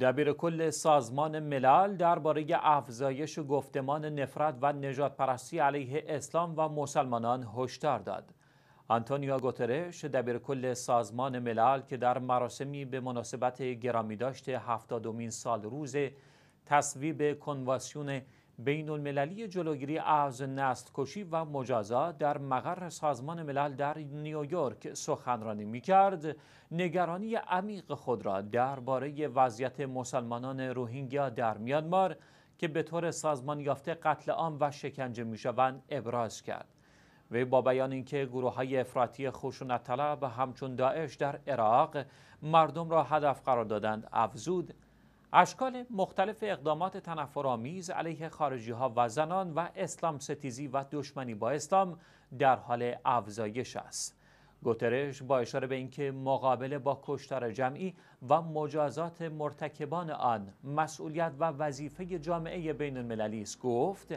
دبیر کل سازمان ملل درباره افزایش گفتمان نفرت و نجات پرستی علیه اسلام و مسلمانان هشدار داد. آنتونیو گوترش دبیر کل سازمان ملل که در مراسمی به مناسبت گرامی داشته هفتادومین سال روز تصویب کنواسیون، بین المللی جلوگیری از نست کشی و مجازات در مقر سازمان ملل در نیویورک سخنرانی می کرد نگرانی عمیق خود را درباره وضعیت مسلمانان روهینگیا در میانمار که به طور سازمان یافته قتل عام و شکنجه می شوند ابراز کرد وی با بیان اینکه گروه های افراطی خشونت طلب همچون داعش در عراق مردم را هدف قرار دادند افزود اشکال مختلف اقدامات تنفرآمیز علیه خارجی ها و زنان و اسلام ستیزی و دشمنی با اسلام در حال افزایش است. گوترش با اشاره به اینکه مقابله با کشتار جمعی و مجازات مرتکبان آن مسئولیت و وظیفه جامعه بین المللی است گفت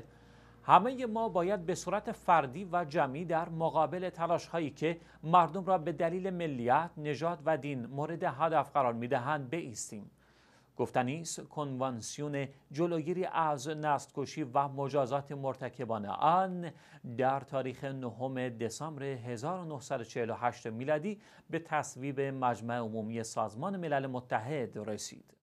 همه ما باید به صورت فردی و جمعی در مقابل تلاش هایی که مردم را به دلیل ملیت، نژاد و دین مورد هدف قرار می دهند بایستیم. گفتنیست، کنوانسیون جلوگیری از نستکشی و مجازات مرتکبان آن در تاریخ نهم دسامبر 1948 میلادی به تصویب مجمع عمومی سازمان ملل متحد رسید